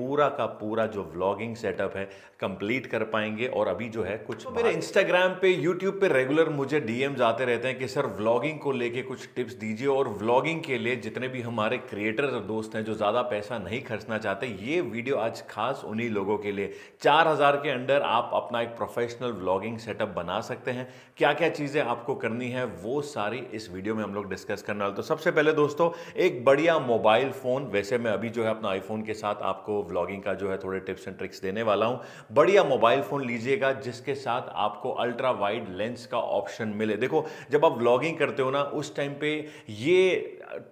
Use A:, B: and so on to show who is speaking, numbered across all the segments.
A: पूरा का पूरा जो व्लॉगिंग सेटअप है कंप्लीट कर पाएंगे और अभी जो है कुछ तो मेरे इंस्टाग्राम पे यूट्यूब पे रेगुलर मुझे डीएम आते रहते हैं कि सर व्लॉगिंग को लेके कुछ टिप्स दीजिए और व्लॉगिंग के लिए जितने भी हमारे क्रिएटर दोस्त हैं जो ज़्यादा पैसा नहीं खर्चना चाहते ये वीडियो आज खास उन्हीं लोगों के लिए चार हज़ार के अंडर आप अपना एक प्रोफेशनल व्लॉगिंग सेटअप बना सकते हैं क्या क्या चीज़ें आपको करनी है वो सारी इस वीडियो में हम लोग डिस्कस करने वाले तो सबसे पहले दोस्तों एक बढ़िया मोबाइल फ़ोन वैसे मैं अभी जो है अपना आईफोन के साथ आपको व्लॉगिंग का जो है थोड़े टिप्स एंड ट्रिक्स देने वाला हूँ बढ़िया मोबाइल फ़ोन लीजिएगा जिसके साथ आपको अल्ट्रा वाइड लेंस का ऑप्शन मिले देखो जब आप व्लॉगिंग करते हो ना उस टाइम पे ये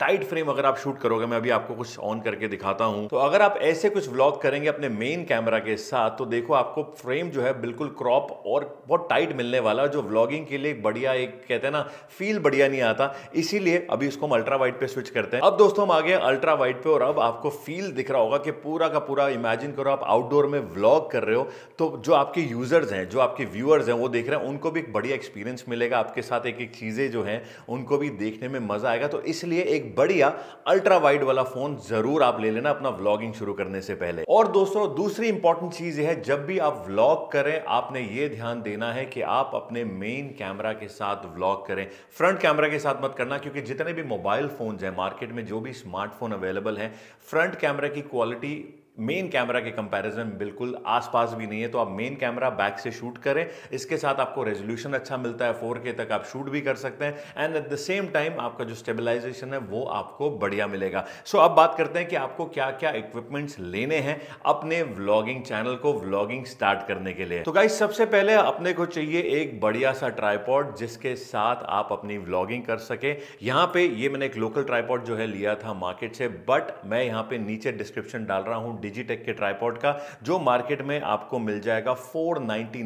A: टाइट फ्रेम अगर आप शूट करोगे मैं अभी आपको कुछ ऑन करके दिखाता हूं तो अगर आप ऐसे कुछ व्लॉग करेंगे अपने मेन कैमरा के साथ तो देखो आपको फ्रेम जो है बिल्कुल क्रॉप और बहुत टाइट मिलने वाला जो व्लॉगिंग के लिए बढ़िया एक कहते हैं ना फील बढ़िया नहीं आता इसीलिए अभी इसको हम अल्ट्रा वाइट पे स्विच करते हैं अब दोस्तों हम आ गए अल्ट्रा वाइट पे और अब आपको फील दिख रहा होगा कि पूरा का पूरा इमेजिन करो आप आउटडोर में व्लॉग कर रहे हो तो जो आपके यूजर्स हैं जो आपके व्यूअर्स हैं वो देख रहे हैं उनको भी एक बढ़िया एक्सपीरियंस मिलेगा आपके साथ एक एक चीज़ें जो हैं उनको भी देखने में मजा आएगा तो इसलिए एक बढ़िया अल्ट्रा वाइड वाला फोन जरूर आप ले लेना अपना व्लॉगिंग शुरू करने से पहले और दोस्तों दूसरी इंपॉर्टेंट चीज है जब भी आप व्लॉग करें आपने ये ध्यान देना है कि आप अपने मेन कैमरा के साथ व्लॉग करें फ्रंट कैमरा के साथ मत करना क्योंकि जितने भी मोबाइल फोन है मार्केट में जो भी स्मार्टफोन अवेलेबल है फ्रंट कैमरा की क्वालिटी मेन कैमरा के कंपैरिजन बिल्कुल आसपास भी नहीं है तो आप मेन कैमरा बैक से शूट करें इसके साथ आपको रेजोल्यूशन अच्छा मिलता है 4K तक आप शूट भी कर सकते हैं and at the same time आपका जो स्टेबलाइजेशन है वो आपको बढ़िया मिलेगा सो so, अब बात करते हैं कि आपको क्या क्या इक्विपमेंट्स लेने हैं अपने व्लॉगिंग चैनल को व्लॉगिंग स्टार्ट करने के लिए तो गाइज सबसे पहले अपने को चाहिए एक बढ़िया सा ट्राईपॉड जिसके साथ आप अपनी व्लॉगिंग कर सके यहाँ पे ये मैंने एक लोकल ट्राईपॉड जो है लिया था मार्केट से बट मैं यहाँ पे नीचे डिस्क्रिप्शन डाल रहा हूँ डिजीटेक के ट्राईपॉड का जो मार्केट में आपको मिल जाएगा फोर नाइन्टी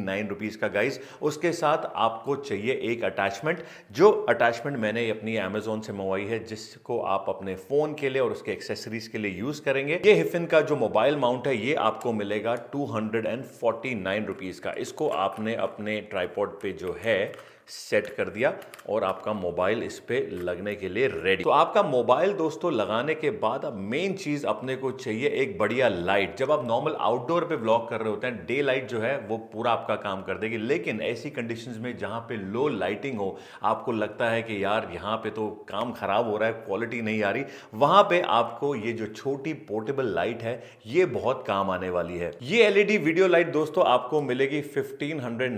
A: का गाइज उसके साथ आपको चाहिए एक अटैचमेंट जो अटैचमेंट मैंने अपनी अमेजोन से मंगवाई है जिसको आप अपने फोन के लिए और उसके एक्सेसरीज के लिए यूज करेंगे ये हिफिन का जो मोबाइल माउंट है ये आपको मिलेगा two hundred and forty nine rupees का इसको आपने अपने ट्राईपॉड पे जो है सेट कर दिया और आपका मोबाइल इस पर लगने के लिए रेडी तो आपका मोबाइल दोस्तों लगाने के बाद अब मेन चीज़ अपने को चाहिए एक बढ़िया लाइट जब आप नॉर्मल आउटडोर पे ब्लॉक कर रहे होते हैं डे लाइट जो है वो पूरा आपका काम कर देगी लेकिन ऐसी कंडीशंस में जहां पे लो लाइटिंग हो आपको लगता है कि यार यहाँ पे तो काम ख़राब हो रहा है क्वालिटी नहीं आ रही वहां पर आपको ये जो छोटी पोर्टेबल लाइट है ये बहुत काम आने वाली है ये एलईडी वीडियो लाइट दोस्तों आपको मिलेगी फिफ्टीन हंड्रेड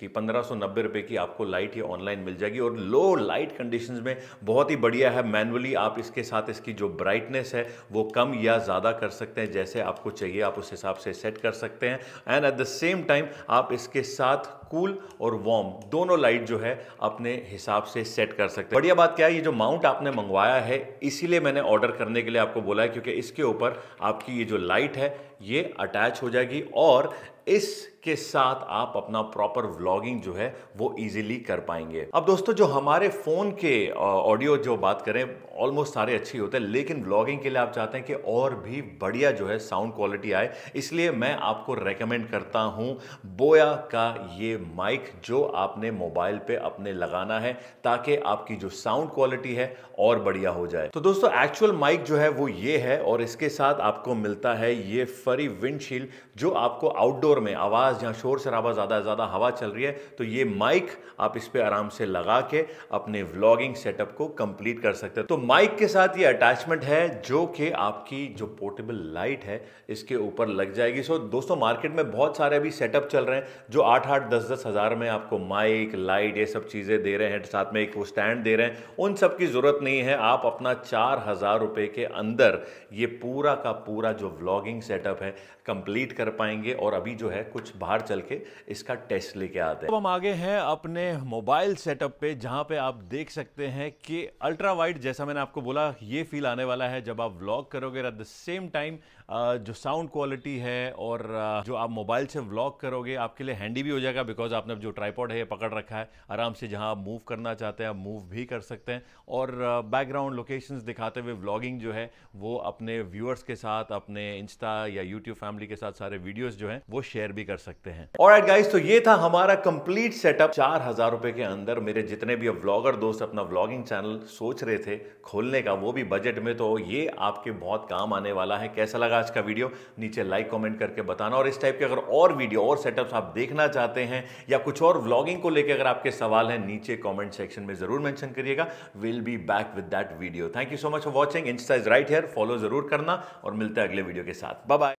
A: की पंद्रह सौ की आपको लाइट ये ऑनलाइन मिल जाएगी और लो लाइट कंडीशंस में बहुत ही बढ़िया है मैनुअली आप इसके साथ इसकी जो ब्राइटनेस है वो कम या ज़्यादा कर सकते हैं जैसे आपको चाहिए आप उस हिसाब से सेट कर सकते हैं and at the same time आप इसके साथ कूल और वार्म दोनों लाइट जो है अपने हिसाब से सेट कर सकते हैं बढ़िया बात क्या है ये जो माउंट आपने मंगवाया है इसीलिए मैंने ऑर्डर करने के लिए आपको बोला है क्योंकि इसके ऊपर आपकी ये जो लाइट है ये अटैच हो जाएगी और इसके साथ आप अपना प्रॉपर व्लॉगिंग जो है वो इजीली कर पाएंगे अब दोस्तों जो हमारे फ़ोन के ऑडियो जो बात करें ऑलमोस्ट सारे अच्छे होते हैं लेकिन व्लॉगिंग के लिए आप चाहते हैं कि और भी बढ़िया जो है साउंड क्वालिटी आए इसलिए मैं आपको रेकमेंड करता हूँ बोया का ये माइक जो आपने मोबाइल पे अपने लगाना है ताकि आपकी जो साउंड क्वालिटी है और बढ़िया हो जाए तो दोस्तों एक्चुअल माइक जो है वो ये है और इसके साथ आपको मिलता है ये फरी विंडशील्ड जो आपको आउटडोर में आवाज़ या शोर शराबा ज़्यादा ज़्यादा हवा चल रही है तो ये माइक आप इस पर आराम से लगा के अपने व्लॉगिंग सेटअप को कंप्लीट कर सकते हैं तो माइक के साथ ये अटैचमेंट है जो कि आपकी जो पोर्टेबल लाइट है इसके ऊपर लग जाएगी सो दोस्तों मार्केट में बहुत सारे अभी सेटअप चल रहे हैं जो आठ आठ दस दस हज़ार में आपको माइक लाइट ये सब चीज़ें दे रहे हैं साथ में एक वो स्टैंड दे रहे हैं उन सब की ज़रूरत नहीं है आप अपना चार हज़ार रुपये के अंदर ये पूरा का पूरा जो व्लॉगिंग सेटअप है कंप्लीट कर पाएंगे और अभी जो है कुछ बाहर चल के इसका टेस्ट लेके आते हैं अब हम आगे हैं अपने मोबाइल सेटअप पे जहाँ पे आप देख सकते हैं कि अल्ट्रा वाइड जैसा मैंने आपको बोला ये फील आने वाला है जब आप व्लॉग करोगे एट द सेम टाइम जो साउंड क्वालिटी है और जो आप मोबाइल से व्लॉग करोगे आपके लिए हैंडी भी हो जाएगा बिकॉज आपने जो ट्राईपॉड है ये पकड़ रखा है आराम से जहाँ आप मूव करना चाहते हैं आप मूव भी कर सकते हैं और बैकग्राउंड लोकेशंस दिखाते हुए व्लॉगिंग जो है वो अपने व्यूअर्स के साथ अपने इंस्टा या यूट्यूब फैमिली के साथ सारे वीडियोस जो है वो शेयर भी कर सकते हैं और गाइस तो ये था हमारा कंप्लीट सेटअप चार हजार रुपए के अंदर मेरे जितने भी व्लॉगर दोस्त अपना व्लॉगिंग चैनल सोच रहे थे खोलने का वो भी बजट में तो ये आपके बहुत काम आने वाला है कैसा लगा आज का वीडियो नीचे लाइक कॉमेंट करके बताना और इस टाइप के अगर और वीडियो और सेटअप्स आप देखना चाहते हैं या कुछ और व्लॉगिंग को लेकर अगर आपके सवाल हैं नीचे कॉमेंट सेक्शन में जरूर मैंशन करिएगा will be back with that video thank you so much for watching insta is right here follow जरूर करना और मिलते हैं अगले वीडियो के साथ बाय